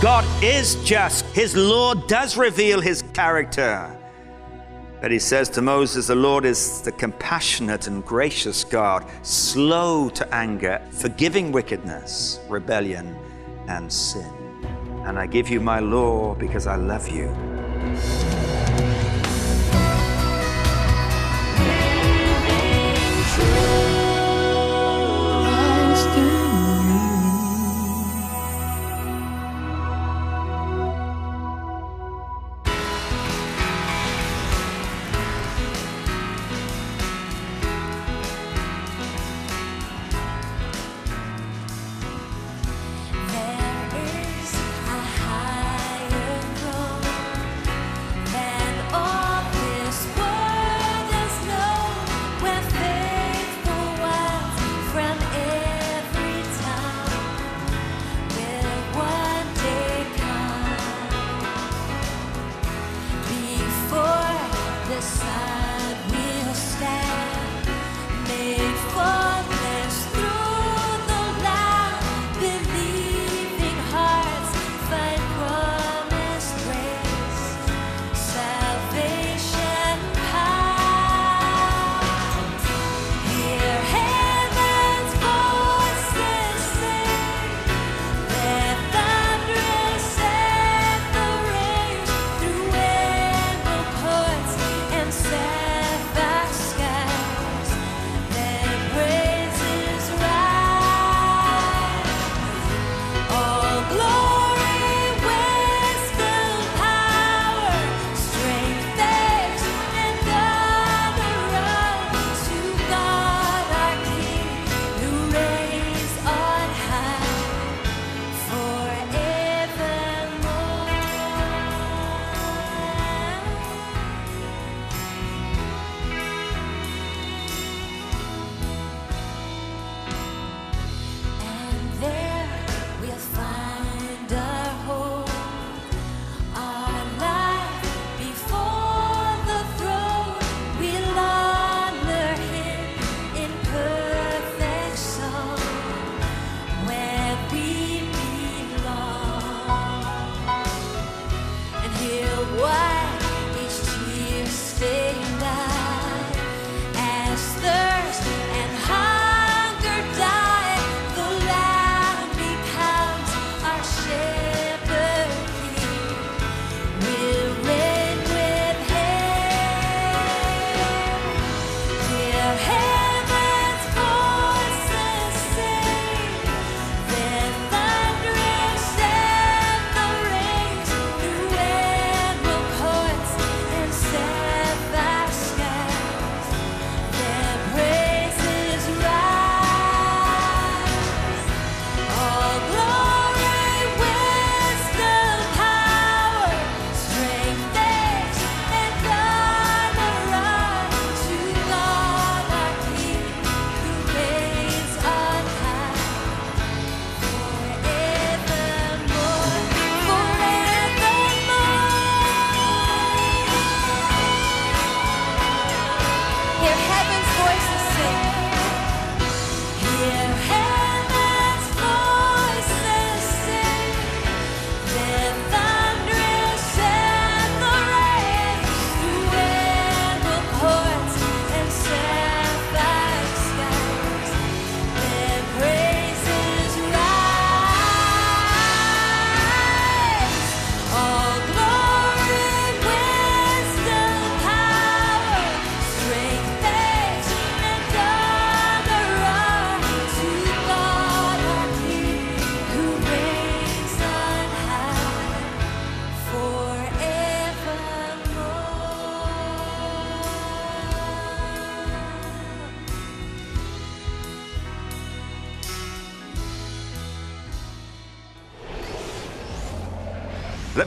God is just. His law does reveal his character. But he says to Moses, The Lord is the compassionate and gracious God, slow to anger, forgiving wickedness, rebellion, and sin. And I give you my law because I love you.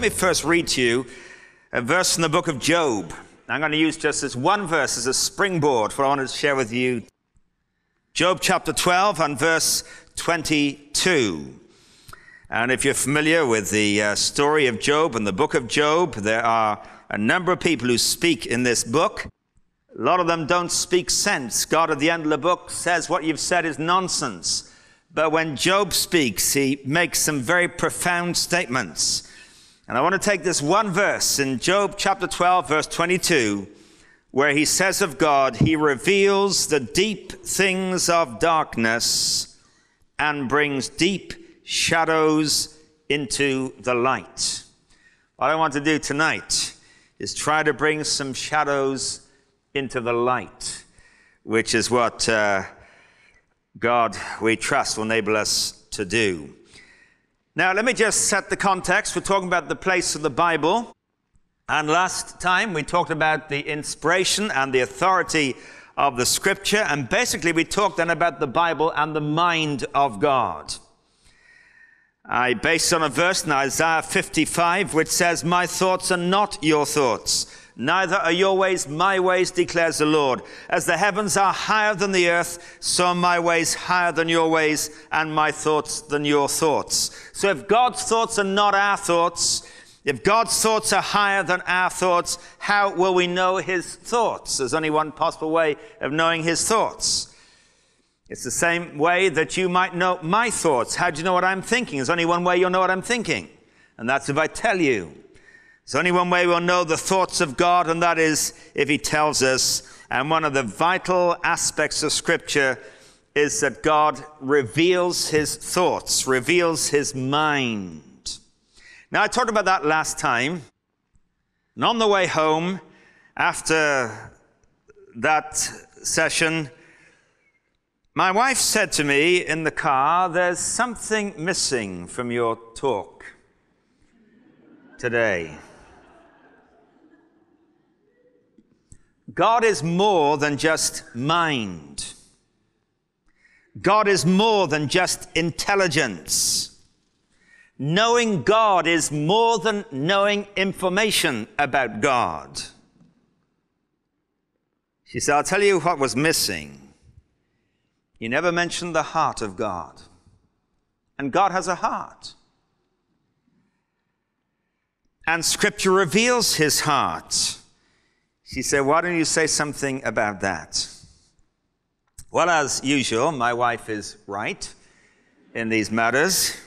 Let me first read to you a verse from the book of Job. I'm going to use just this one verse as a springboard for I want to share with you. Job chapter 12 and verse 22. And if you're familiar with the uh, story of Job and the book of Job, there are a number of people who speak in this book. A lot of them don't speak sense. God at the end of the book says what you've said is nonsense. But when Job speaks, he makes some very profound statements. And I want to take this one verse in Job chapter 12, verse 22, where he says of God, He reveals the deep things of darkness and brings deep shadows into the light. What I want to do tonight is try to bring some shadows into the light, which is what uh, God we trust will enable us to do. Now, let me just set the context. We're talking about the place of the Bible. And last time we talked about the inspiration and the authority of the scripture. And basically, we talked then about the Bible and the mind of God. I based on a verse in Isaiah 55 which says, My thoughts are not your thoughts, Neither are your ways my ways, declares the Lord. As the heavens are higher than the earth, so are my ways higher than your ways, and my thoughts than your thoughts. So if God's thoughts are not our thoughts, if God's thoughts are higher than our thoughts, how will we know his thoughts? There's only one possible way of knowing his thoughts. It's the same way that you might know my thoughts. How do you know what I'm thinking? There's only one way you'll know what I'm thinking, and that's if I tell you. There's only one way we'll know the thoughts of God, and that is if He tells us. And one of the vital aspects of Scripture is that God reveals His thoughts, reveals His mind. Now, I talked about that last time. And on the way home, after that session, my wife said to me in the car, There's something missing from your talk today. God is more than just mind. God is more than just intelligence. Knowing God is more than knowing information about God. She said, I'll tell you what was missing. You never mentioned the heart of God. And God has a heart. And Scripture reveals his heart. She said, Why don't you say something about that? Well, as usual, my wife is right in these matters.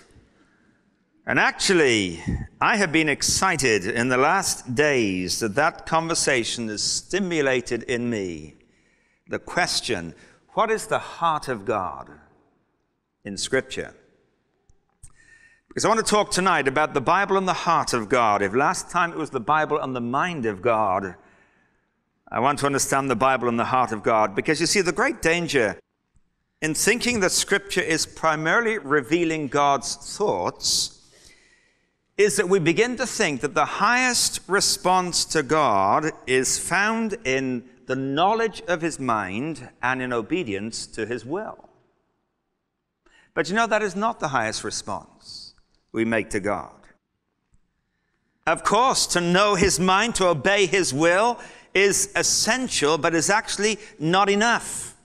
And actually, I have been excited in the last days that that conversation has stimulated in me the question what is the heart of God in Scripture? Because I want to talk tonight about the Bible and the heart of God. If last time it was the Bible and the mind of God, I want to understand the Bible and the heart of God because you see, the great danger in thinking that Scripture is primarily revealing God's thoughts is that we begin to think that the highest response to God is found in the knowledge of His mind and in obedience to His will. But you know, that is not the highest response we make to God. Of course, to know His mind, to obey His will, is essential, but is actually not enough.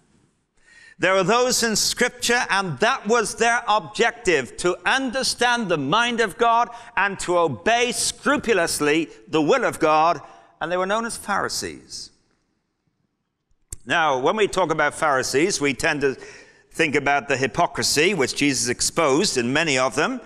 There are those in Scripture, and that was their objective to understand the mind of God and to obey scrupulously the will of God, and they were known as Pharisees. Now, when we talk about Pharisees, we tend to think about the hypocrisy which Jesus exposed in many of them.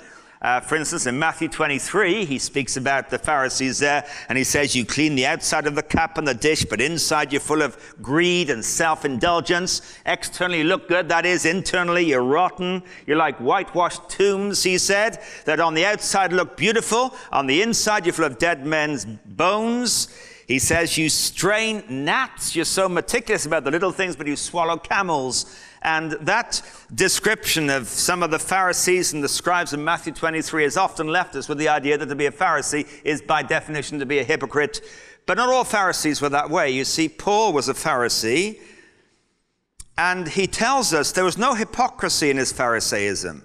Uh, for instance, in Matthew 23, he speaks about the Pharisees there, and he says, You clean the outside of the cup and the dish, but inside you're full of greed and self indulgence. Externally, you look good, that is, internally, you're rotten. You're like whitewashed tombs, he said, that on the outside look beautiful, on the inside, you're full of dead men's bones. He says, You strain gnats, you're so meticulous about the little things, but you swallow camels. And that description of some of the Pharisees and the scribes in Matthew 23 has often left us with the idea that to be a Pharisee is by definition to be a hypocrite. But not all Pharisees were that way. You see, Paul was a Pharisee, and he tells us there was no hypocrisy in his Pharisaism.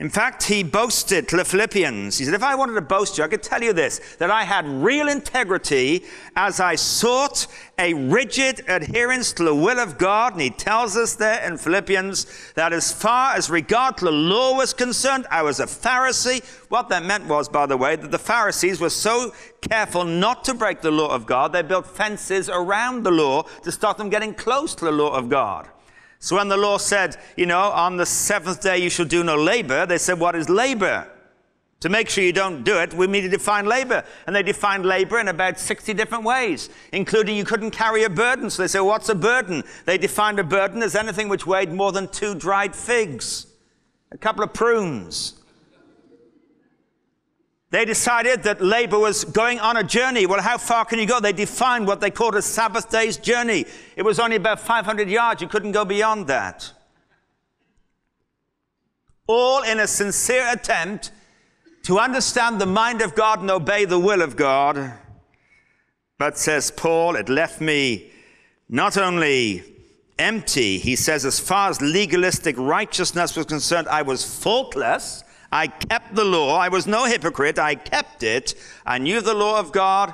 In fact, he boasted to the Philippians. He said, If I wanted to boast you, I could tell you this that I had real integrity as I sought a rigid adherence to the will of God. And he tells us there in Philippians that as far as regard to the law was concerned, I was a Pharisee. What that meant was, by the way, that the Pharisees were so careful not to break the law of God, they built fences around the law to stop them getting close to the law of God. So when the law said, you know, on the seventh day you shall do no labor, they said, what is labor? To make sure you don't do it, we need to define labor. And they defined labor in about 60 different ways, including you couldn't carry a burden. So they said, what's a burden? They defined a burden as anything which weighed more than two dried figs, a couple of prunes. They decided that labor was going on a journey. Well, how far can you go? They defined what they called a Sabbath day's journey. It was only about 500 yards. You couldn't go beyond that. All in a sincere attempt to understand the mind of God and obey the will of God. But says Paul, it left me not only empty, he says, as far as legalistic righteousness was concerned, I was faultless. I kept the law. I was no hypocrite. I kept it. I knew the law of God.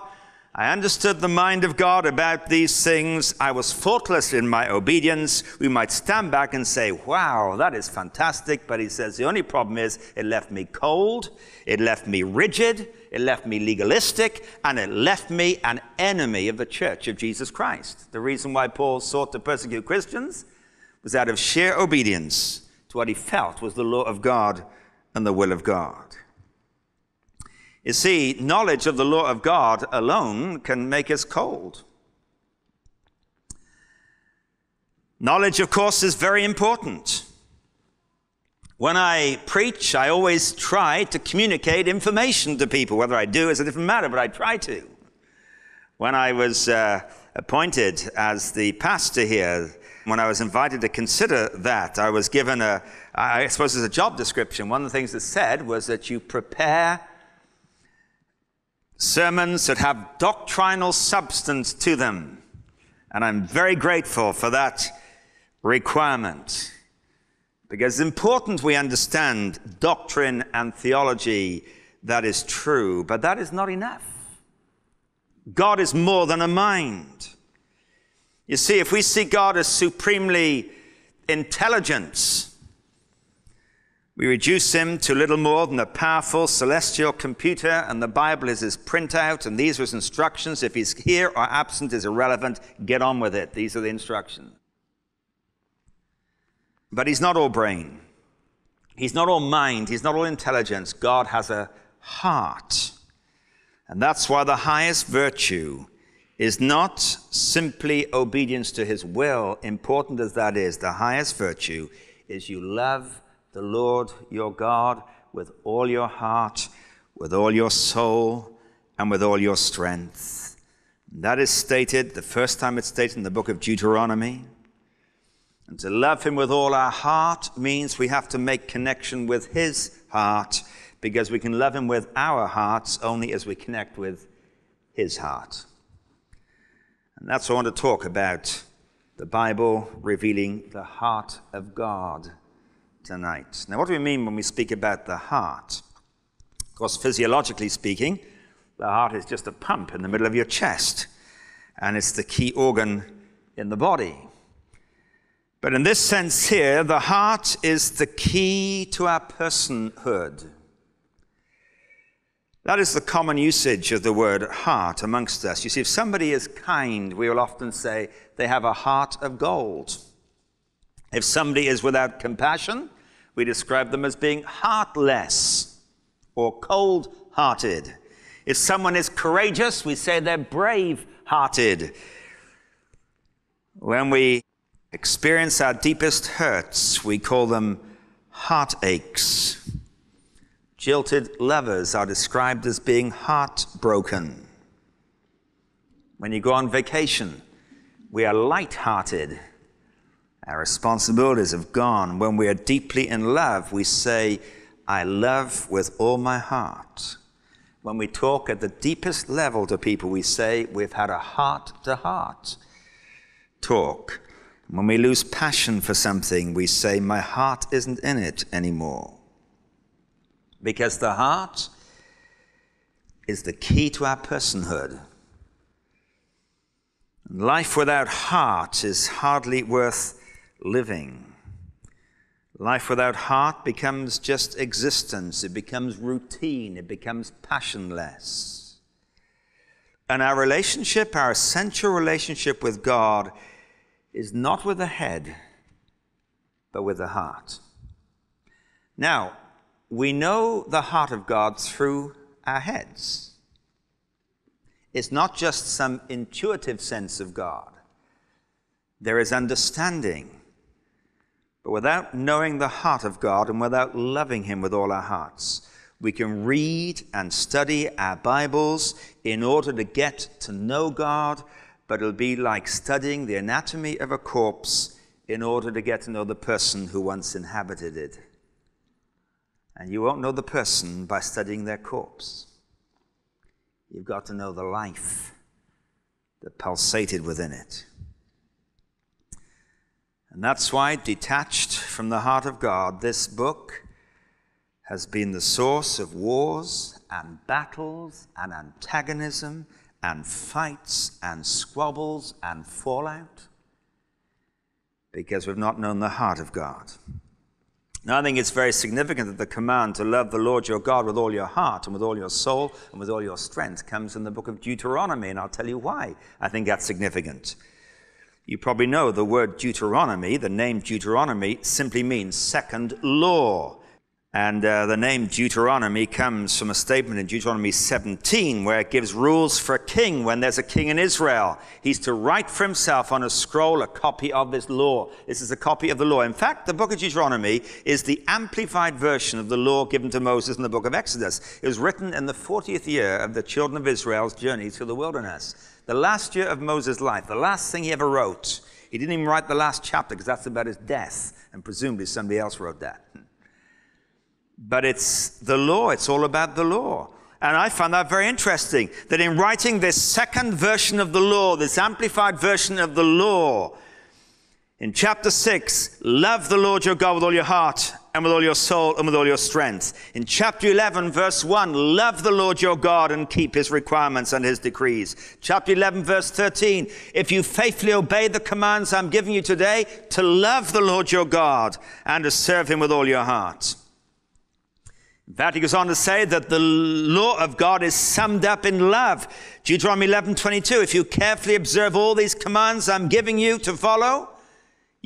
I understood the mind of God about these things. I was faultless in my obedience. We might stand back and say, wow, that is fantastic. But he says the only problem is it left me cold, it left me rigid, it left me legalistic, and it left me an enemy of the church of Jesus Christ. The reason why Paul sought to persecute Christians was out of sheer obedience to what he felt was the law of God and the will of God. You see, knowledge of the law of God alone can make us cold. Knowledge, of course, is very important. When I preach, I always try to communicate information to people. Whether I do is a different matter, but I try to. When I was uh, appointed as the pastor here, when I was invited to consider that, I was given a, I suppose it's a job description. One of the things that said was that you prepare sermons that have doctrinal substance to them. And I'm very grateful for that requirement because it's important we understand doctrine and theology. That is true, but that is not enough. God is more than a mind. You see, if we see God as supremely intelligent, we reduce him to little more than a powerful celestial computer, and the Bible is his printout, and these are his instructions. If he's here or absent is irrelevant, get on with it. These are the instructions. But he's not all brain, he's not all mind, he's not all intelligence. God has a heart. And that's why the highest virtue is not simply obedience to his will, important as that is, the highest virtue is you love the Lord your God with all your heart, with all your soul, and with all your strength. That is stated the first time it's stated in the book of Deuteronomy. And to love him with all our heart means we have to make connection with his heart because we can love him with our hearts only as we connect with his heart. And that's what I want to talk about the Bible revealing the heart of God tonight. Now, what do we mean when we speak about the heart? Of course, physiologically speaking, the heart is just a pump in the middle of your chest, and it's the key organ in the body. But in this sense here, the heart is the key to our personhood. That is the common usage of the word heart amongst us. You see, if somebody is kind, we will often say they have a heart of gold. If somebody is without compassion, we describe them as being heartless or cold hearted. If someone is courageous, we say they're brave hearted. When we experience our deepest hurts, we call them heartaches. Jilted lovers are described as being heartbroken. When you go on vacation, we are light-hearted. Our responsibilities have gone. When we are deeply in love, we say, I love with all my heart. When we talk at the deepest level to people, we say, We've had a heart to heart talk. When we lose passion for something, we say, My heart isn't in it anymore because the heart is the key to our personhood. Life without heart is hardly worth living. Life without heart becomes just existence, it becomes routine, it becomes passionless. And our relationship, our essential relationship with God, is not with the head, but with the heart. Now, we know the heart of God through our heads. It's not just some intuitive sense of God, there is understanding. But without knowing the heart of God and without loving Him with all our hearts, we can read and study our Bibles in order to get to know God, but it'll be like studying the anatomy of a corpse in order to get to know the person who once inhabited it. And you won't know the person by studying their corpse. You've got to know the life that pulsated within it. And that's why, detached from the heart of God, this book has been the source of wars and battles and antagonism and fights and squabbles and fallout because we've not known the heart of God. Now, I think it's very significant that the command to love the Lord your God with all your heart and with all your soul and with all your strength comes in the book of Deuteronomy, and I'll tell you why I think that's significant. You probably know the word Deuteronomy, the name Deuteronomy, simply means second law. And uh, the name Deuteronomy comes from a statement in Deuteronomy 17 where it gives rules for a king when there's a king in Israel. He's to write for himself on a scroll a copy of this law. This is a copy of the law. In fact, the book of Deuteronomy is the amplified version of the law given to Moses in the book of Exodus. It was written in the 40th year of the children of Israel's journey through the wilderness. The last year of Moses' life, the last thing he ever wrote. He didn't even write the last chapter because that's about his death, and presumably somebody else wrote that. But it's the law, it's all about the law. And I found that very interesting that in writing this second version of the law, this amplified version of the law, in chapter 6, love the Lord your God with all your heart and with all your soul and with all your strength. In chapter 11, verse 1, love the Lord your God and keep his requirements and his decrees. Chapter 11, verse 13, if you faithfully obey the commands I'm giving you today, to love the Lord your God and to serve him with all your heart. In fact, he goes on to say that the law of God is summed up in love. Deuteronomy 11, 22. If you carefully observe all these commands I'm giving you to follow,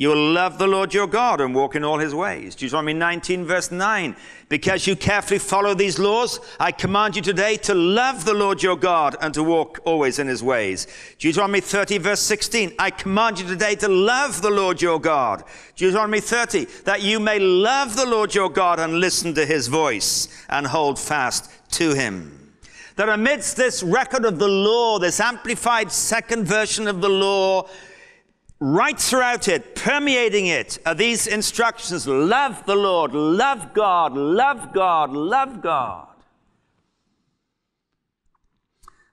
you will love the Lord your God and walk in all his ways. Deuteronomy 19, verse 9. Because you carefully follow these laws, I command you today to love the Lord your God and to walk always in his ways. Deuteronomy 30, verse 16. I command you today to love the Lord your God. Deuteronomy 30. That you may love the Lord your God and listen to his voice and hold fast to him. That amidst this record of the law, this amplified second version of the law, right throughout it, permeating it, are these instructions love the Lord, love God, love God, love God.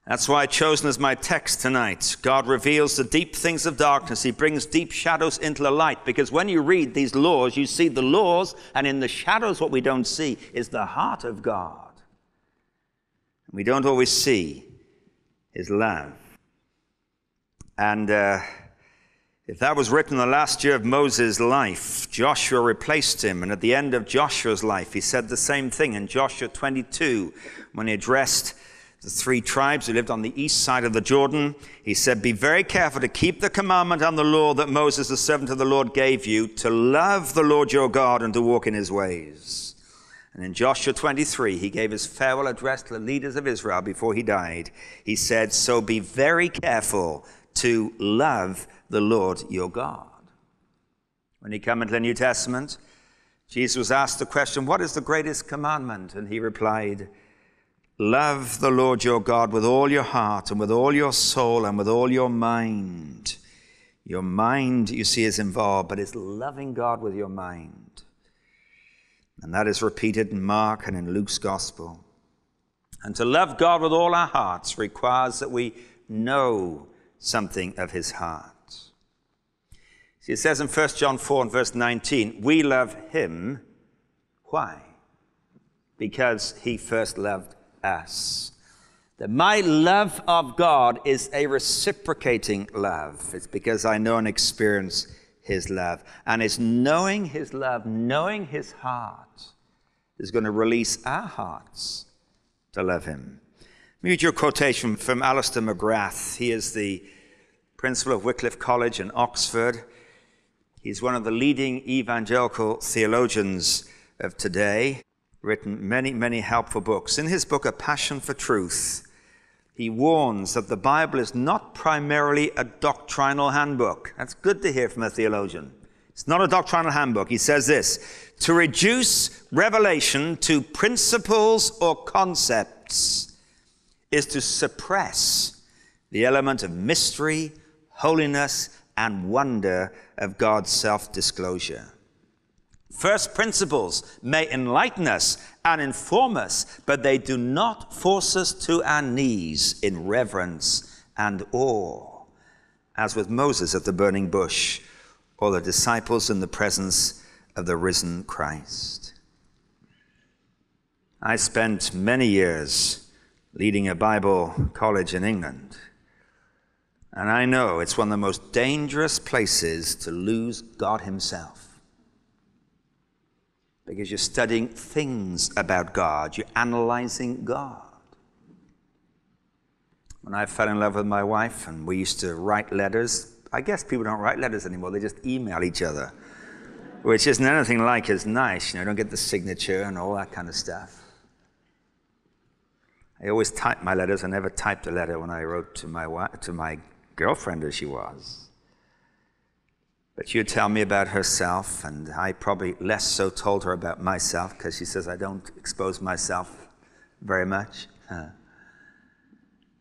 That's why I've chosen as my text tonight. God reveals the deep things of darkness. He brings deep shadows into the light because when you read these laws, you see the laws, and in the shadows, what we don't see is the heart of God. We don't always see his love. And. Uh, if that was written the last year of Moses' life, Joshua replaced him. And at the end of Joshua's life, he said the same thing in Joshua 22 when he addressed the three tribes who lived on the east side of the Jordan. He said, Be very careful to keep the commandment and the law that Moses, the servant of the Lord, gave you, to love the Lord your God and to walk in his ways. And in Joshua 23, he gave his farewell address to the leaders of Israel before he died. He said, So be very careful to love the Lord your God. When he came into the New Testament, Jesus was asked the question, What is the greatest commandment? And he replied, Love the Lord your God with all your heart and with all your soul and with all your mind. Your mind, you see, is involved, but it's loving God with your mind. And that is repeated in Mark and in Luke's gospel. And to love God with all our hearts requires that we know something of his heart. See, it says in 1 John 4 and verse 19, we love him. Why? Because he first loved us. That my love of God is a reciprocating love. It's because I know and experience his love. And it's knowing his love, knowing his heart, is going to release our hearts to love him. Mute your quotation from Alistair McGrath. He is the principal of Wycliffe College in Oxford. He's one of the leading evangelical theologians of today, written many, many helpful books. In his book, A Passion for Truth, he warns that the Bible is not primarily a doctrinal handbook. That's good to hear from a theologian. It's not a doctrinal handbook. He says this to reduce revelation to principles or concepts is to suppress the element of mystery, holiness, and wonder of God's self disclosure. First principles may enlighten us and inform us, but they do not force us to our knees in reverence and awe, as with Moses at the burning bush or the disciples in the presence of the risen Christ. I spent many years leading a Bible college in England. And I know it's one of the most dangerous places to lose God Himself. Because you're studying things about God, you're analyzing God. When I fell in love with my wife and we used to write letters, I guess people don't write letters anymore, they just email each other, which isn't anything like as nice. You know, don't get the signature and all that kind of stuff. I always typed my letters. I never typed a letter when I wrote to my, wife, to my girlfriend as she was. But she'd tell me about herself, and I probably less so told her about myself because she says I don't expose myself very much. Huh.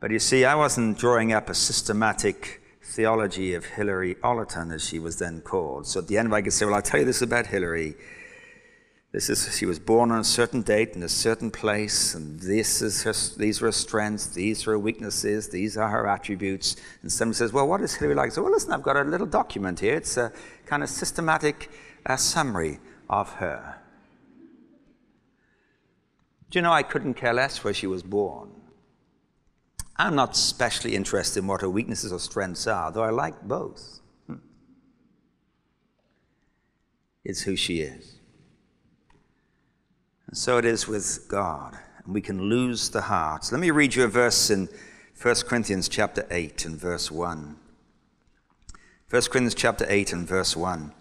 But you see, I wasn't drawing up a systematic theology of Hilary Ollerton, as she was then called. So at the end, I could say, Well, I'll tell you this about Hilary. This is she was born on a certain date in a certain place, and this is her, these are her strengths, these are her weaknesses, these are her attributes. And somebody says, "Well, what is Hillary like?" So, well, listen, I've got a little document here. It's a kind of systematic uh, summary of her. Do you know I couldn't care less where she was born? I'm not specially interested in what her weaknesses or strengths are, though I like both. Hmm. It's who she is. So it is with God. And we can lose the heart. Let me read you a verse in 1 Corinthians chapter 8 and verse 1. 1 Corinthians chapter 8 and verse 1.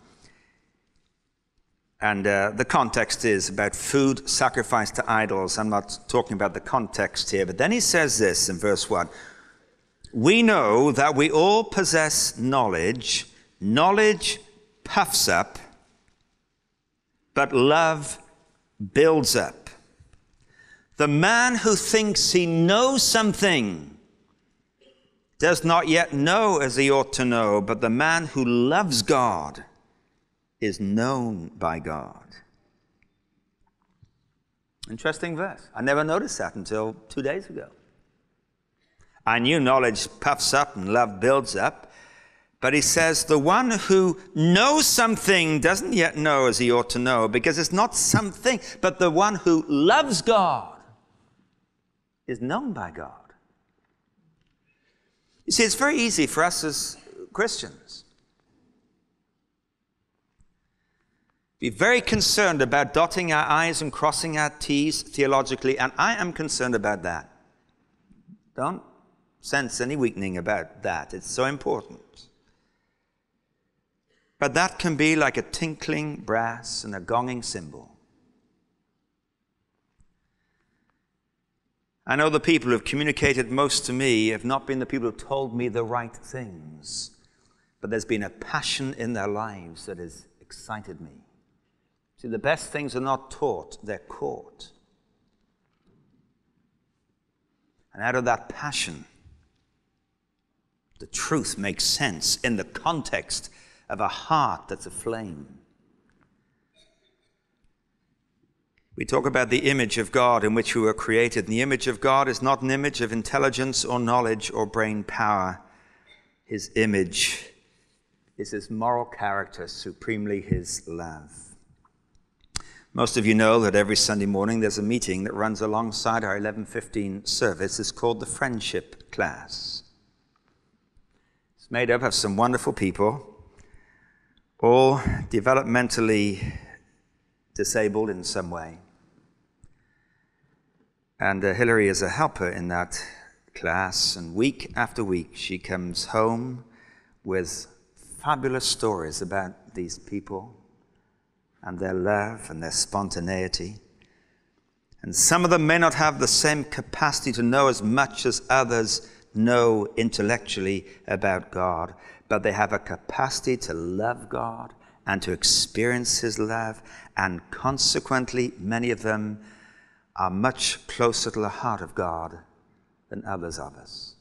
And uh, the context is about food sacrificed to idols. I'm not talking about the context here. But then he says this in verse 1 We know that we all possess knowledge. Knowledge puffs up, but love builds up. The man who thinks he knows something does not yet know as he ought to know, but the man who loves God is known by God. Interesting verse. I never noticed that until two days ago. I knew knowledge puffs up and love builds up, but he says, the one who knows something doesn't yet know as he ought to know, because it's not something, but the one who loves God is known by God. You see, it's very easy for us as Christians to be very concerned about dotting our I's and crossing our T's theologically, and I am concerned about that. Don't sense any weakening about that. It's so important. But that can be like a tinkling brass and a gonging cymbal. I know the people who have communicated most to me have not been the people who have told me the right things, but there's been a passion in their lives that has excited me. See, the best things are not taught, they're caught. And out of that passion, the truth makes sense in the context of a heart that's aflame. We talk about the image of God in which we were created. And the image of God is not an image of intelligence or knowledge or brain power. His image is his moral character, supremely his love. Most of you know that every Sunday morning there's a meeting that runs alongside our 11:15 service. It's called the friendship class. It's made up of some wonderful people or developmentally disabled in some way. And uh, Hillary is a helper in that class, and week after week she comes home with fabulous stories about these people and their love and their spontaneity. And some of them may not have the same capacity to know as much as others know intellectually about God, but they have a capacity to love God and to experience His love, and consequently, many of them are much closer to the heart of God than others of us.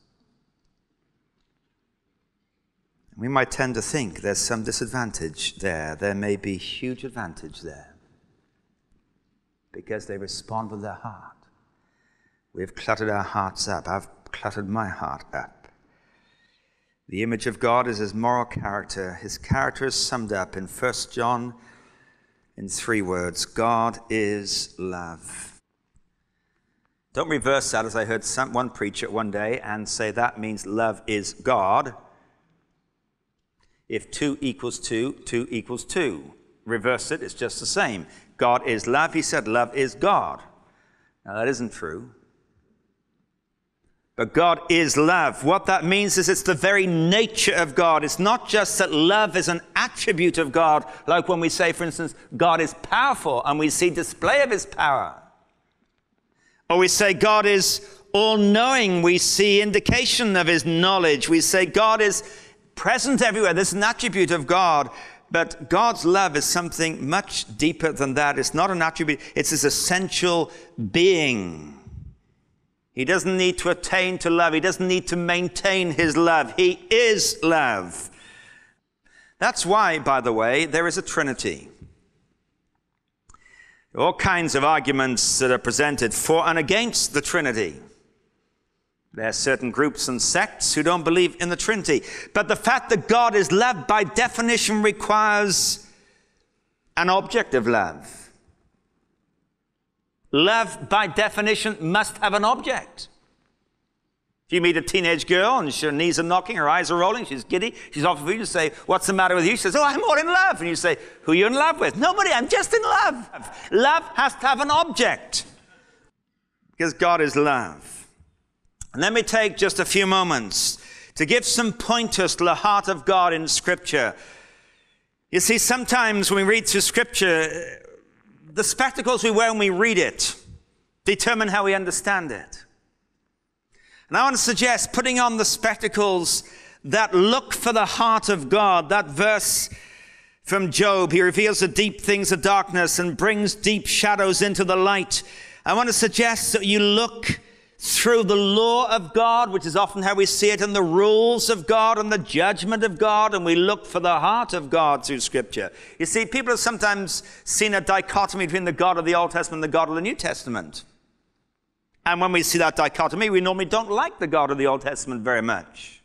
We might tend to think there's some disadvantage there. There may be huge advantage there because they respond with their heart. We've cluttered our hearts up. I've cluttered my heart up. The image of God is his moral character. His character is summed up in 1 John in three words God is love. Don't reverse that, as I heard some, one preacher one day and say that means love is God. If 2 equals 2, 2 equals 2. Reverse it, it's just the same. God is love. He said love is God. Now, that isn't true. But God is love. What that means is it's the very nature of God. It's not just that love is an attribute of God, like when we say, for instance, God is powerful and we see display of his power. Or we say God is all knowing, we see indication of his knowledge. We say God is present everywhere. This is an attribute of God. But God's love is something much deeper than that. It's not an attribute, it's his essential being. He doesn't need to attain to love. He doesn't need to maintain his love. He is love. That's why, by the way, there is a Trinity. All kinds of arguments that are presented for and against the Trinity. There are certain groups and sects who don't believe in the Trinity. But the fact that God is love by definition requires an object of love. Love, by definition, must have an object. If you meet a teenage girl and her knees are knocking, her eyes are rolling, she's giddy, she's off of you, you say, What's the matter with you? She says, Oh, I'm all in love. And you say, Who are you in love with? Nobody, I'm just in love. Love has to have an object because God is love. And let me take just a few moments to give some pointers to the heart of God in Scripture. You see, sometimes when we read through Scripture, the spectacles we wear when we read it determine how we understand it. And I want to suggest putting on the spectacles that look for the heart of God, that verse from Job. He reveals the deep things of darkness and brings deep shadows into the light. I want to suggest that you look through the law of God, which is often how we see it, and the rules of God and the judgment of God, and we look for the heart of God through Scripture. You see, people have sometimes seen a dichotomy between the God of the Old Testament and the God of the New Testament. And when we see that dichotomy, we normally don't like the God of the Old Testament very much.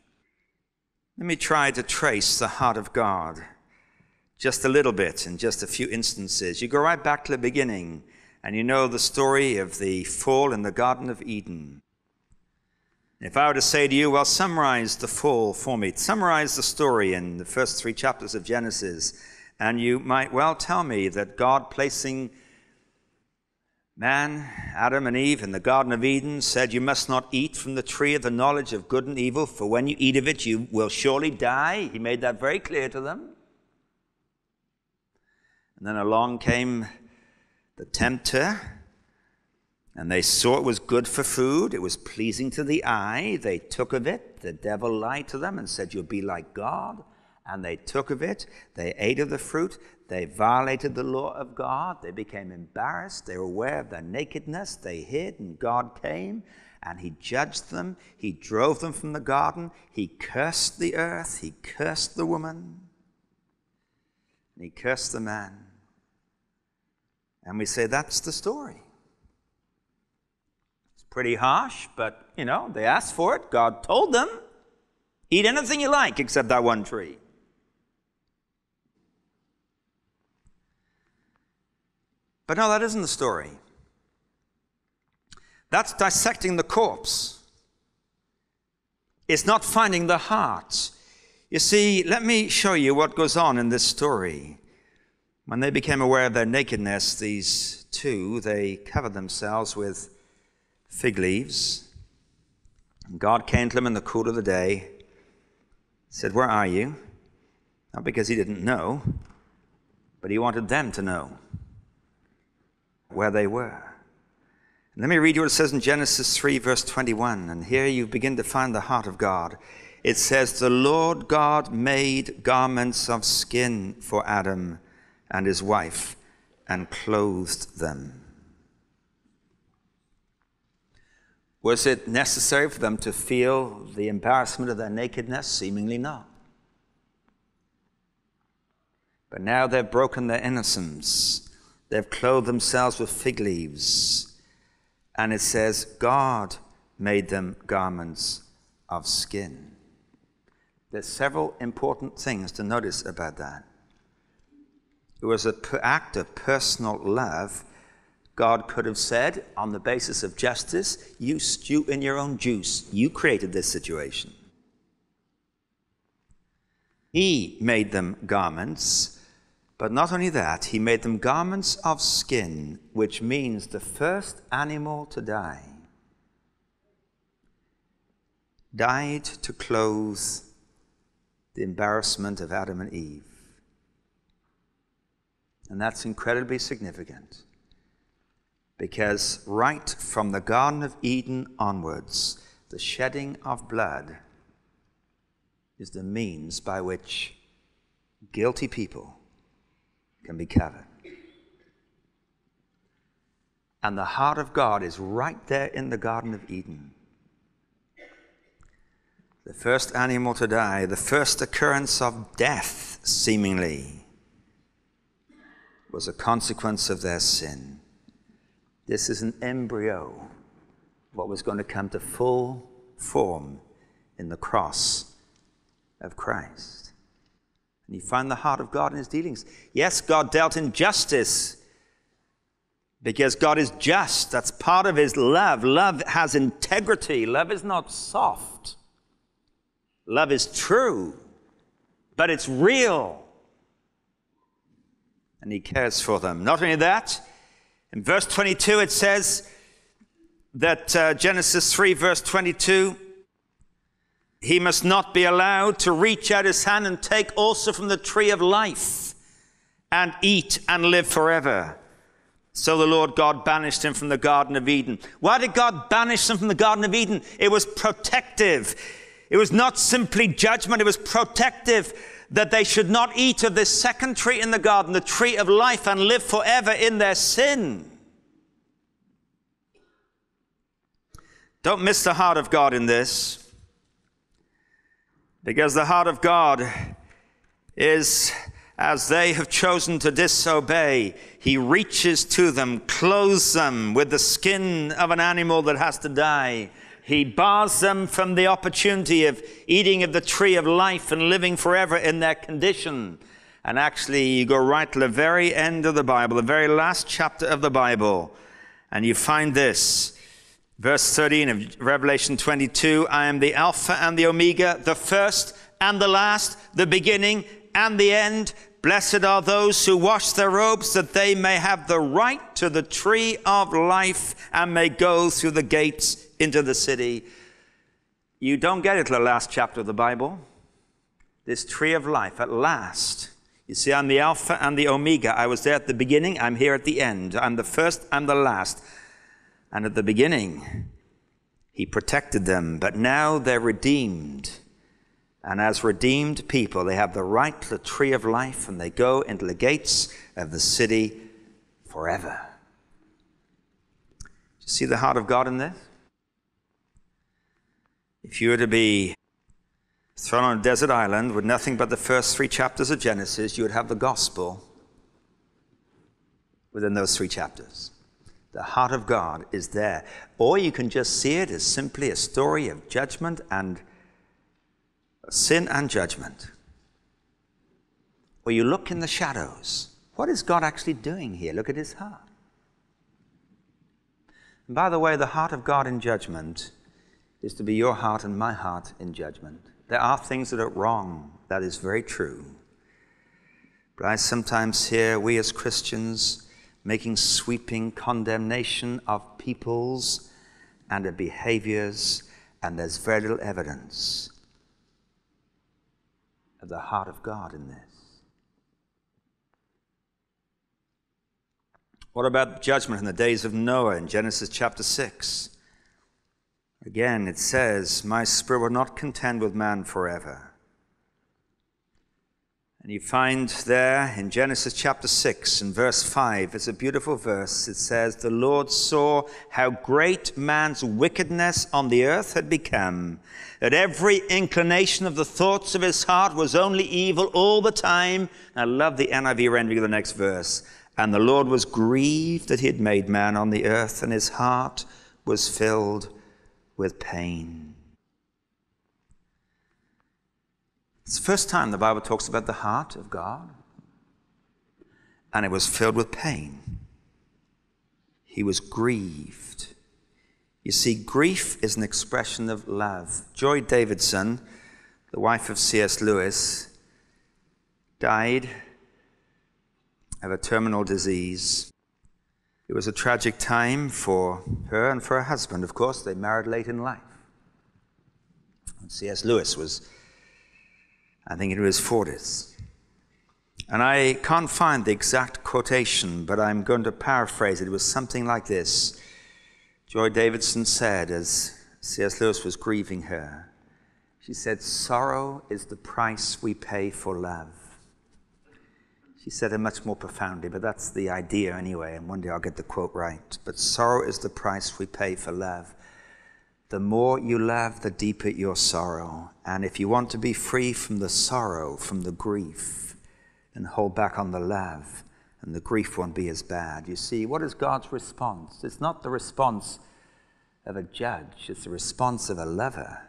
Let me try to trace the heart of God just a little bit in just a few instances. You go right back to the beginning. And you know the story of the fall in the Garden of Eden. If I were to say to you, well, summarize the fall for me, summarize the story in the first three chapters of Genesis, and you might well tell me that God placing man, Adam and Eve, in the Garden of Eden said, You must not eat from the tree of the knowledge of good and evil, for when you eat of it, you will surely die. He made that very clear to them. And then along came the tempter, and they saw it was good for food, it was pleasing to the eye. They took of it. The devil lied to them and said, You'll be like God. And they took of it. They ate of the fruit. They violated the law of God. They became embarrassed. They were aware of their nakedness. They hid, and God came and he judged them. He drove them from the garden. He cursed the earth. He cursed the woman. And he cursed the man. And we say, that's the story. It's pretty harsh, but you know, they asked for it. God told them, eat anything you like except that one tree. But no, that isn't the story. That's dissecting the corpse. It's not finding the heart. You see, let me show you what goes on in this story. When they became aware of their nakedness, these two, they covered themselves with fig leaves. And God came to them in the cool of the day, said, Where are you? Not because he didn't know, but he wanted them to know where they were. And let me read you what it says in Genesis 3, verse 21. And here you begin to find the heart of God. It says, The Lord God made garments of skin for Adam and his wife and clothed them. Was it necessary for them to feel the embarrassment of their nakedness? Seemingly not. But now they've broken their innocence. They've clothed themselves with fig leaves. And it says, God made them garments of skin. There's several important things to notice about that. It was an act of personal love. God could have said, on the basis of justice, you stew in your own juice. You created this situation. He made them garments, but not only that, he made them garments of skin, which means the first animal to die died to clothe the embarrassment of Adam and Eve. And that's incredibly significant because right from the Garden of Eden onwards, the shedding of blood is the means by which guilty people can be covered. And the heart of God is right there in the Garden of Eden. The first animal to die, the first occurrence of death, seemingly was a consequence of their sin. This is an embryo, what was going to come to full form in the cross of Christ. And you find the heart of God in his dealings. Yes, God dealt in justice because God is just. That's part of his love. Love has integrity, love is not soft, love is true, but it's real and he cares for them. Not only that, in verse 22, it says that uh, Genesis 3, verse 22, he must not be allowed to reach out his hand and take also from the tree of life and eat and live forever. So the Lord God banished him from the Garden of Eden. Why did God banish them from the Garden of Eden? It was protective. It was not simply judgment, it was protective that they should not eat of this second tree in the garden, the tree of life, and live forever in their sin. Don't miss the heart of God in this, because the heart of God is as they have chosen to disobey, he reaches to them, clothes them with the skin of an animal that has to die, he bars them from the opportunity of eating of the tree of life and living forever in their condition. And actually, you go right to the very end of the Bible, the very last chapter of the Bible, and you find this. Verse 13 of Revelation 22 I am the Alpha and the Omega, the first and the last, the beginning and the end. Blessed are those who wash their robes, that they may have the right to the tree of life and may go through the gates into the city. You don't get it to the last chapter of the Bible. This tree of life, at last. You see, I'm the Alpha and the Omega. I was there at the beginning, I'm here at the end. I'm the first, I'm the last. And at the beginning, he protected them, but now they're redeemed. And as redeemed people, they have the right to the tree of life and they go into the gates of the city forever. Do you see the heart of God in this? If you were to be thrown on a desert island with nothing but the first three chapters of Genesis, you would have the gospel within those three chapters. The heart of God is there. Or you can just see it as simply a story of judgment and sin and judgment. Or you look in the shadows. What is God actually doing here? Look at his heart. And by the way, the heart of God in judgment is to be your heart and my heart in judgment. There are things that are wrong. That is very true. But I sometimes hear we as Christians making sweeping condemnation of peoples and their behaviors, and there's very little evidence of the heart of God in this. What about judgment in the days of Noah in Genesis chapter 6? Again, it says, My spirit will not contend with man forever. And you find there in Genesis chapter 6 and verse 5, it's a beautiful verse. It says, The Lord saw how great man's wickedness on the earth had become, that every inclination of the thoughts of his heart was only evil all the time. And I love the NIV rendering of the next verse. And the Lord was grieved that he had made man on the earth, and his heart was filled with pain. It's the first time the Bible talks about the heart of God, and it was filled with pain. He was grieved. You see, grief is an expression of love. Joy Davidson, the wife of C.S. Lewis, died of a terminal disease it was a tragic time for her and for her husband, of course. They married late in life. C.S. Lewis was, I think, in his 40s. And I can't find the exact quotation, but I'm going to paraphrase it. It was something like this Joy Davidson said, as C.S. Lewis was grieving her, she said, Sorrow is the price we pay for love. She said it much more profoundly, but that's the idea anyway, and one day I'll get the quote right. But sorrow is the price we pay for love. The more you love, the deeper your sorrow. And if you want to be free from the sorrow, from the grief, then hold back on the love, and the grief won't be as bad. You see, what is God's response? It's not the response of a judge, it's the response of a lover.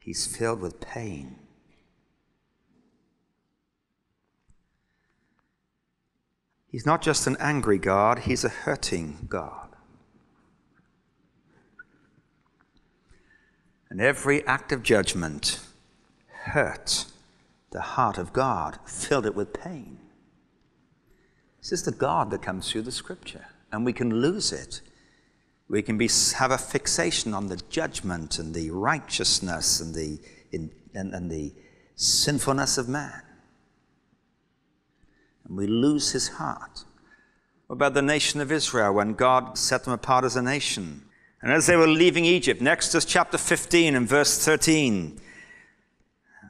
He's filled with pain. He's not just an angry God, he's a hurting God. And every act of judgment hurt the heart of God, filled it with pain. This is the God that comes through the scripture, and we can lose it. We can be, have a fixation on the judgment and the righteousness and the, in, and, and the sinfulness of man and we lose his heart. What about the nation of Israel when God set them apart as a nation? And as they were leaving Egypt, next is chapter 15 and verse 13.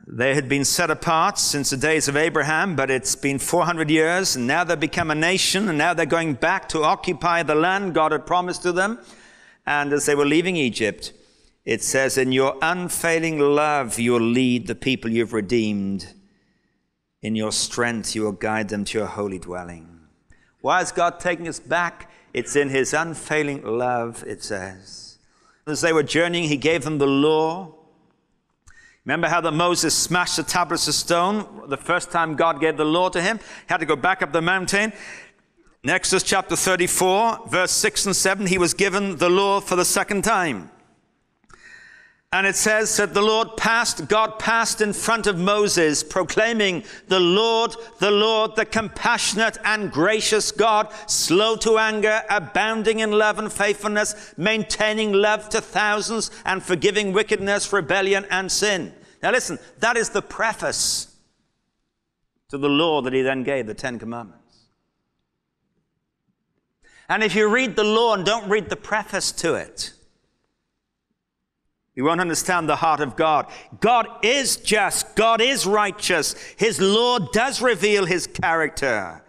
They had been set apart since the days of Abraham, but it's been 400 years, and now they've become a nation, and now they're going back to occupy the land God had promised to them. And as they were leaving Egypt, it says, In your unfailing love, you'll lead the people you've redeemed in your strength, you will guide them to your holy dwelling. Why is God taking us back? It's in his unfailing love, it says. As they were journeying, he gave them the law. Remember how that Moses smashed the tablets of stone the first time God gave the law to him? He had to go back up the mountain. Exodus chapter 34, verse 6 and 7, he was given the law for the second time. And it says that the Lord passed, God passed in front of Moses, proclaiming, The Lord, the Lord, the compassionate and gracious God, slow to anger, abounding in love and faithfulness, maintaining love to thousands, and forgiving wickedness, rebellion, and sin. Now listen, that is the preface to the law that he then gave, the Ten Commandments. And if you read the law and don't read the preface to it, you won't understand the heart of God. God is just. God is righteous. His law does reveal his character.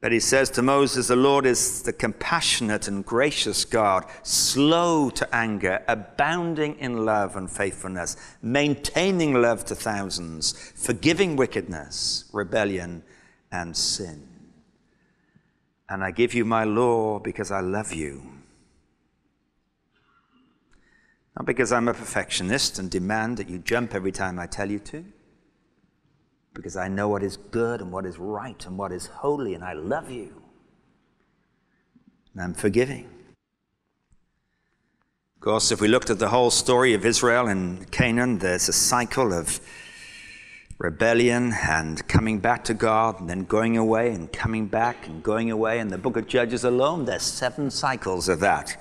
But he says to Moses, The Lord is the compassionate and gracious God, slow to anger, abounding in love and faithfulness, maintaining love to thousands, forgiving wickedness, rebellion, and sin. And I give you my law because I love you. Not because I'm a perfectionist and demand that you jump every time I tell you to, because I know what is good and what is right and what is holy, and I love you. And I'm forgiving. Of course, if we looked at the whole story of Israel and Canaan, there's a cycle of rebellion and coming back to God, and then going away and coming back and going away. And the book of Judges alone, there's seven cycles of that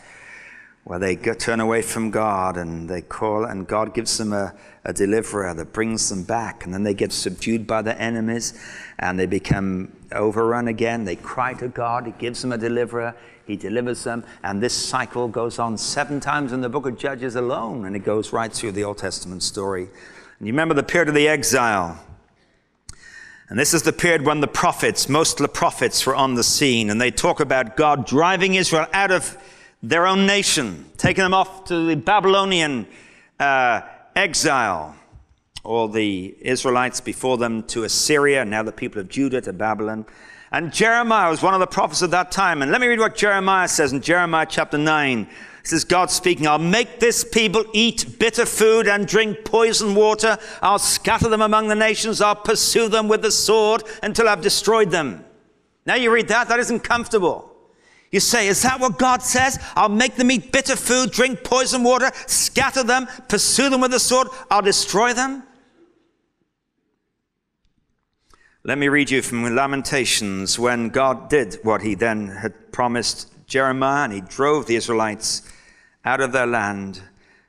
where they turn away from God and they call, and God gives them a, a deliverer that brings them back, and then they get subdued by their enemies and they become overrun again. They cry to God, He gives them a deliverer, He delivers them, and this cycle goes on seven times in the book of Judges alone, and it goes right through the Old Testament story. And you remember the period of the exile. And this is the period when the prophets, most of the prophets, were on the scene, and they talk about God driving Israel out of their own nation, taking them off to the Babylonian uh, exile, or the Israelites before them to Assyria, now the people of Judah to Babylon. And Jeremiah was one of the prophets of that time. And let me read what Jeremiah says in Jeremiah chapter 9. This is God speaking. I'll make this people eat bitter food and drink poison water. I'll scatter them among the nations. I'll pursue them with the sword until I've destroyed them. Now you read that, that isn't comfortable. You say, Is that what God says? I'll make them eat bitter food, drink poison water, scatter them, pursue them with the sword, I'll destroy them. Let me read you from Lamentations when God did what he then had promised Jeremiah and he drove the Israelites out of their land.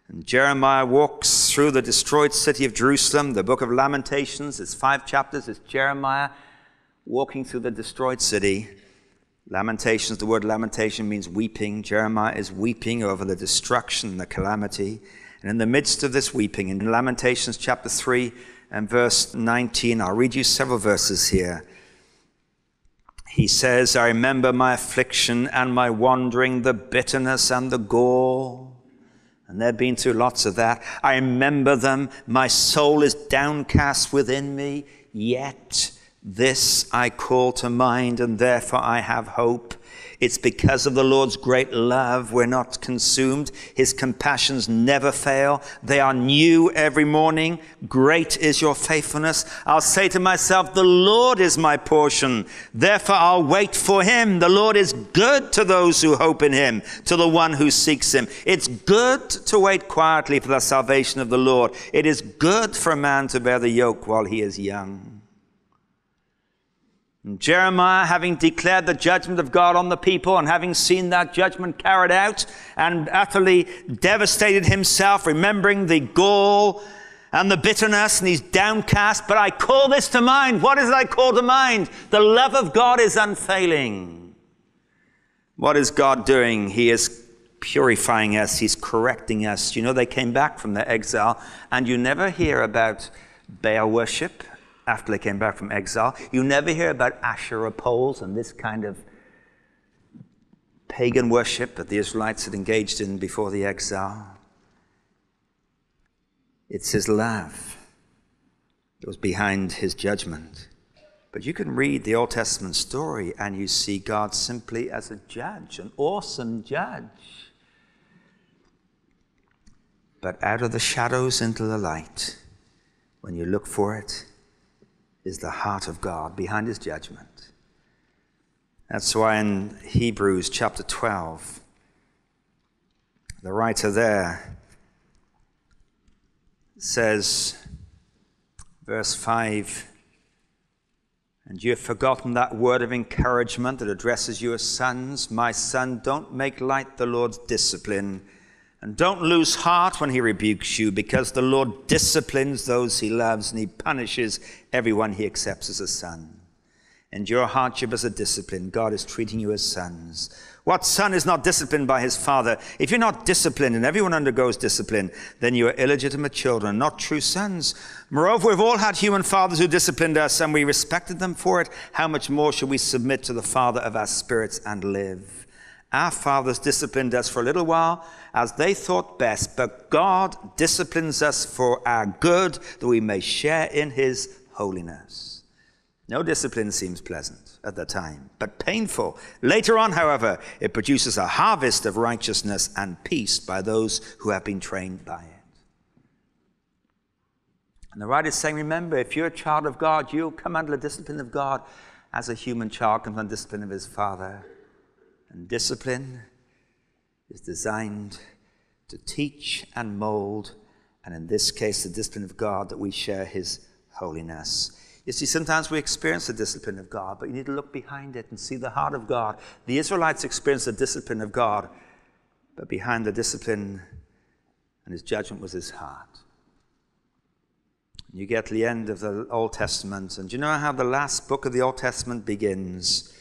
And Jeremiah walks through the destroyed city of Jerusalem. The book of Lamentations is five chapters. It's Jeremiah walking through the destroyed city. Lamentations, the word lamentation means weeping. Jeremiah is weeping over the destruction, the calamity. And in the midst of this weeping, in Lamentations chapter 3 and verse 19, I'll read you several verses here. He says, I remember my affliction and my wandering, the bitterness and the gall. And they've been through lots of that. I remember them. My soul is downcast within me, yet this I call to mind, and therefore I have hope. It's because of the Lord's great love we're not consumed. His compassions never fail. They are new every morning. Great is your faithfulness. I'll say to myself, the Lord is my portion. Therefore I'll wait for him. The Lord is good to those who hope in him, to the one who seeks him. It's good to wait quietly for the salvation of the Lord. It is good for a man to bear the yoke while he is young. And Jeremiah, having declared the judgment of God on the people and having seen that judgment carried out and utterly devastated himself, remembering the gall and the bitterness, and he's downcast. But I call this to mind. What is it I call to mind? The love of God is unfailing. What is God doing? He is purifying us, He's correcting us. You know, they came back from their exile, and you never hear about Baal worship after they came back from exile. You never hear about Asherah poles and this kind of pagan worship that the Israelites had engaged in before the exile. It's his love that was behind his judgment. But you can read the Old Testament story and you see God simply as a judge, an awesome judge. But out of the shadows into the light, when you look for it, is the heart of God behind his judgment. That's why in Hebrews chapter 12, the writer there says, verse 5, and you have forgotten that word of encouragement that addresses you as sons. My son, don't make light the Lord's discipline and don't lose heart when he rebukes you, because the Lord disciplines those he loves and he punishes everyone he accepts as a son. Endure hardship as a discipline. God is treating you as sons. What son is not disciplined by his father? If you're not disciplined, and everyone undergoes discipline, then you are illegitimate children, not true sons. Moreover, we've all had human fathers who disciplined us, and we respected them for it. How much more should we submit to the Father of our spirits and live? Our fathers disciplined us for a little while as they thought best, but God disciplines us for our good that we may share in his holiness. No discipline seems pleasant at the time, but painful. Later on, however, it produces a harvest of righteousness and peace by those who have been trained by it. And the writer is saying, remember, if you're a child of God, you'll come under the discipline of God as a human child comes under the discipline of his father and discipline is designed to teach and mold, and in this case, the discipline of God, that we share His holiness. You see, sometimes we experience the discipline of God, but you need to look behind it and see the heart of God. The Israelites experienced the discipline of God, but behind the discipline and his judgment was his heart. You get to the end of the Old Testament, and do you know how the last book of the Old Testament begins?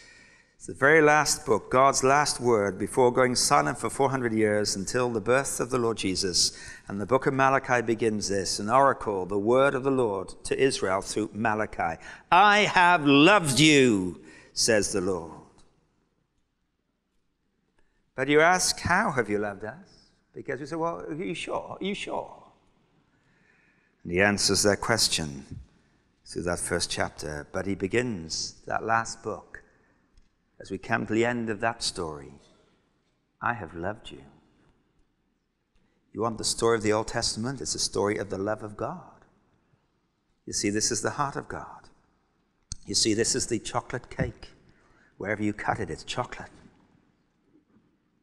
It's the very last book, God's last word, before going silent for 400 years until the birth of the Lord Jesus. And the book of Malachi begins this an oracle, the word of the Lord to Israel through Malachi. I have loved you, says the Lord. But you ask, How have you loved us? Because we say, Well, are you sure? Are you sure? And he answers their question through that first chapter. But he begins that last book as we come to the end of that story, I have loved you. You want the story of the Old Testament? It's the story of the love of God. You see, this is the heart of God. You see, this is the chocolate cake. Wherever you cut it, it's chocolate.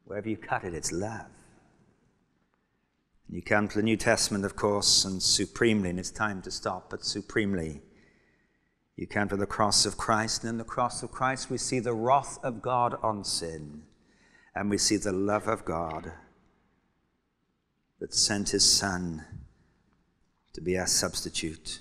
Wherever you cut it, it's love. And you come to the New Testament, of course, and supremely, and it's time to stop, but supremely, you come to the cross of Christ, and in the cross of Christ, we see the wrath of God on sin, and we see the love of God that sent his Son to be our substitute.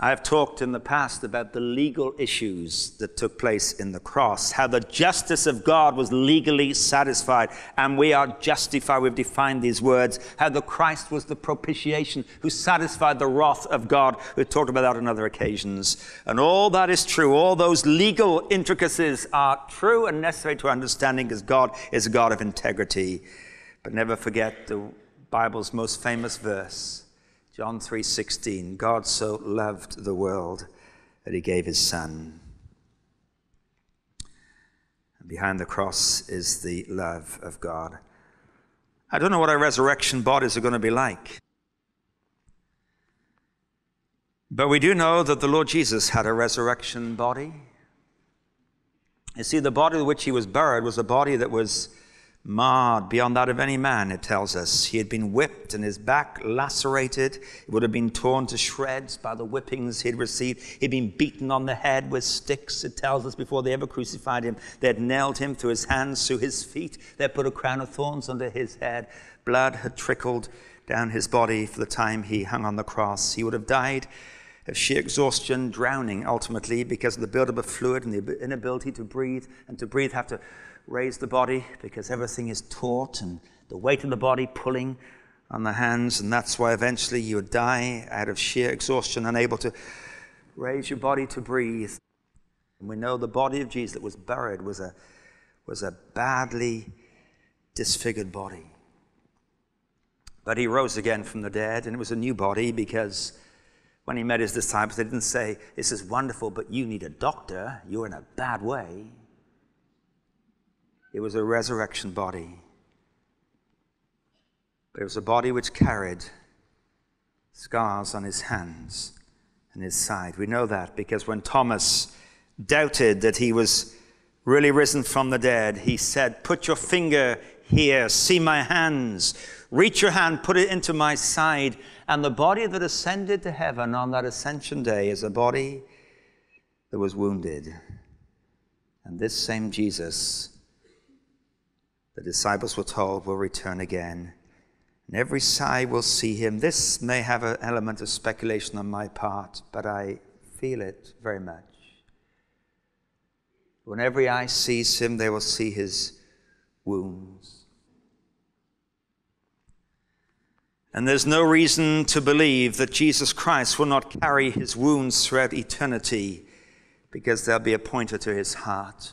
I've talked in the past about the legal issues that took place in the cross, how the justice of God was legally satisfied, and we are justified. We've defined these words, how the Christ was the propitiation who satisfied the wrath of God. We've talked about that on other occasions. And all that is true. All those legal intricacies are true and necessary to understanding because God is a God of integrity. But never forget the Bible's most famous verse John 3:16 God so loved the world that he gave his son. And behind the cross is the love of God. I don't know what our resurrection bodies are going to be like. But we do know that the Lord Jesus had a resurrection body. You see, the body which he was buried was a body that was marred beyond that of any man, it tells us. He had been whipped and his back lacerated. It would have been torn to shreds by the whippings he'd received. He'd been beaten on the head with sticks, it tells us, before they ever crucified him. They had nailed him to his hands, to his feet. They had put a crown of thorns under his head. Blood had trickled down his body for the time he hung on the cross. He would have died of sheer exhaustion, drowning ultimately because of the buildup of fluid and the inability to breathe and to breathe, have to raise the body because everything is taut and the weight of the body pulling on the hands, and that's why eventually you would die out of sheer exhaustion, unable to raise your body to breathe. And we know the body of Jesus that was buried was a, was a badly disfigured body. But he rose again from the dead, and it was a new body because when he met his disciples, they didn't say, This is wonderful, but you need a doctor. You're in a bad way. It was a resurrection body. But it was a body which carried scars on his hands and his side. We know that because when Thomas doubted that he was really risen from the dead, he said, Put your finger here, see my hands. Reach your hand, put it into my side. And the body that ascended to heaven on that ascension day is a body that was wounded. And this same Jesus the disciples were told, will return again. And every sigh will see him. This may have an element of speculation on my part, but I feel it very much. When every eye sees him, they will see his wounds. And there's no reason to believe that Jesus Christ will not carry his wounds throughout eternity because there will be a pointer to his heart.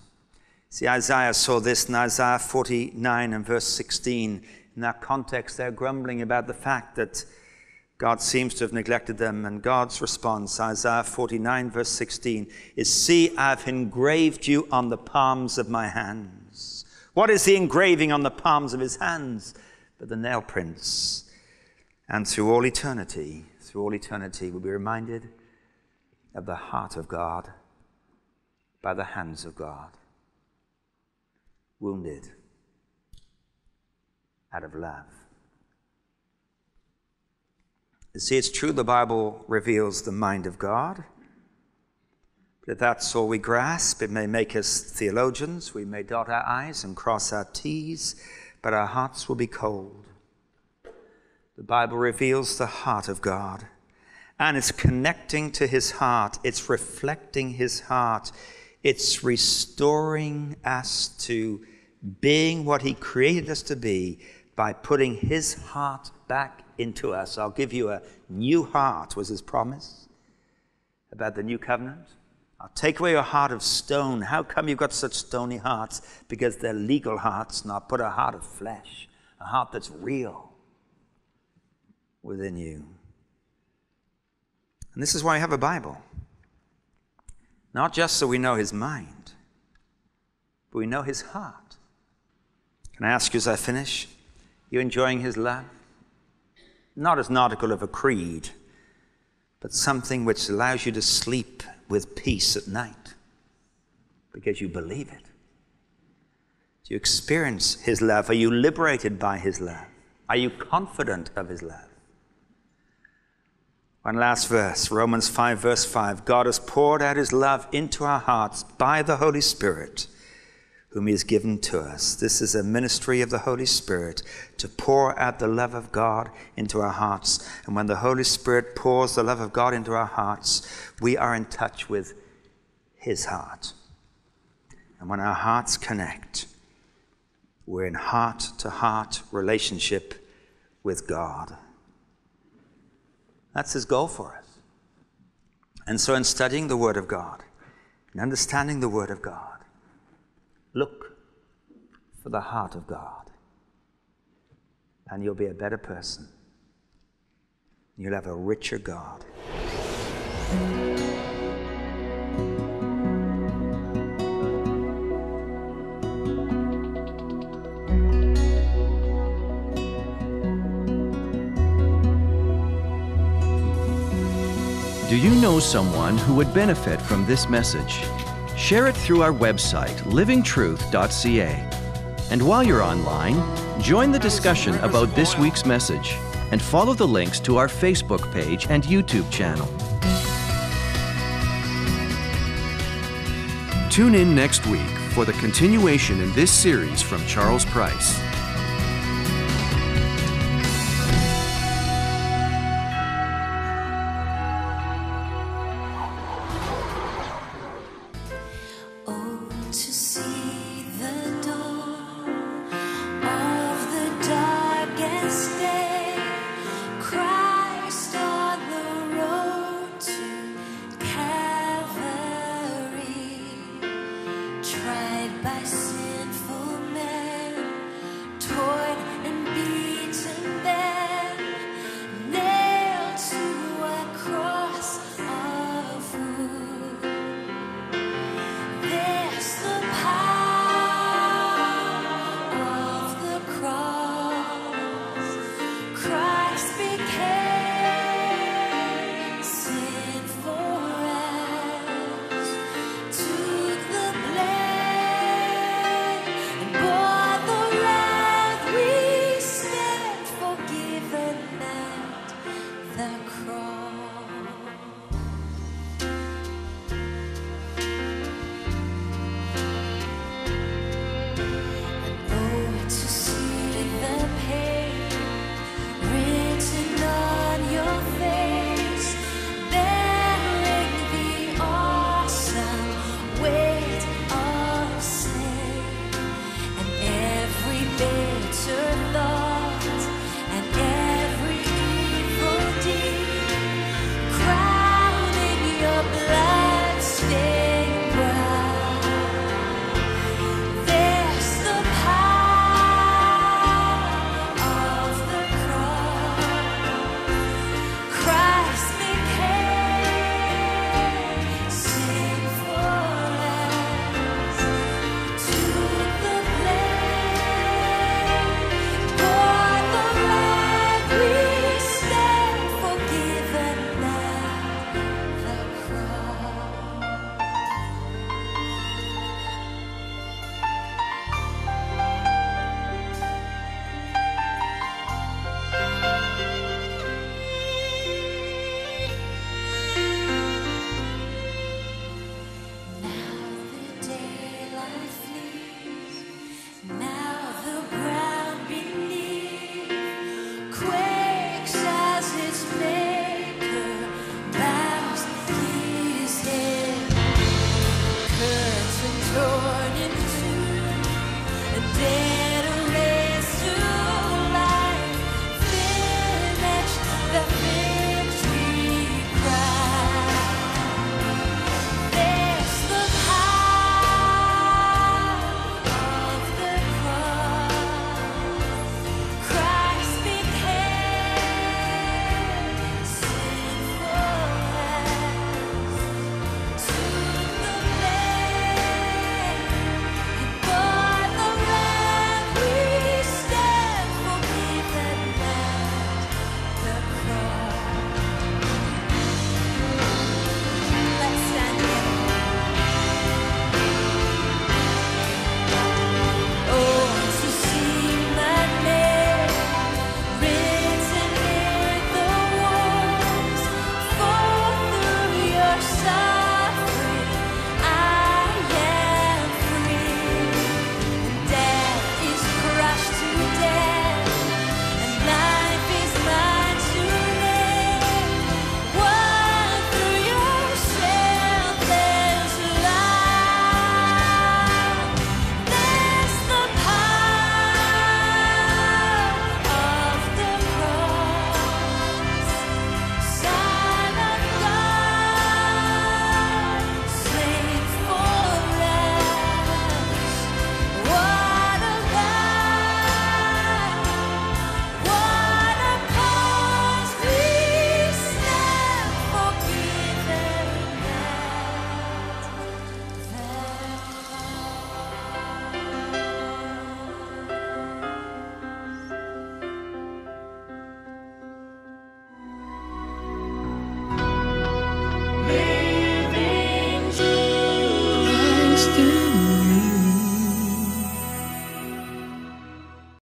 See, Isaiah saw this in Isaiah 49 and verse 16. In that context, they're grumbling about the fact that God seems to have neglected them. And God's response, Isaiah 49, verse 16, is See, I've engraved you on the palms of my hands. What is the engraving on the palms of his hands? But the nail prints. And through all eternity, through all eternity, we'll be reminded of the heart of God by the hands of God wounded out of love. You see, it's true the Bible reveals the mind of God. But if that's all we grasp, it may make us theologians. We may dot our I's and cross our T's, but our hearts will be cold. The Bible reveals the heart of God, and it's connecting to his heart, it's reflecting his heart. It's restoring us to being what He created us to be by putting His heart back into us. I'll give you a new heart, was His promise about the new covenant. I'll take away your heart of stone. How come you've got such stony hearts? Because they're legal hearts, and I'll put a heart of flesh, a heart that's real within you. And this is why I have a Bible. Not just so we know his mind, but we know his heart. Can I ask you as I finish, you enjoying his love? Not as nautical of a creed, but something which allows you to sleep with peace at night because you believe it. Do you experience his love? Are you liberated by his love? Are you confident of his love? One last verse, Romans 5, verse 5. God has poured out his love into our hearts by the Holy Spirit, whom he has given to us. This is a ministry of the Holy Spirit to pour out the love of God into our hearts. And when the Holy Spirit pours the love of God into our hearts, we are in touch with his heart. And when our hearts connect, we're in heart to heart relationship with God. That's his goal for us. And so, in studying the Word of God, in understanding the Word of God, look for the heart of God, and you'll be a better person. You'll have a richer God. you know someone who would benefit from this message, share it through our website, livingtruth.ca. And while you're online, join the discussion about this week's message and follow the links to our Facebook page and YouTube channel. Tune in next week for the continuation in this series from Charles Price.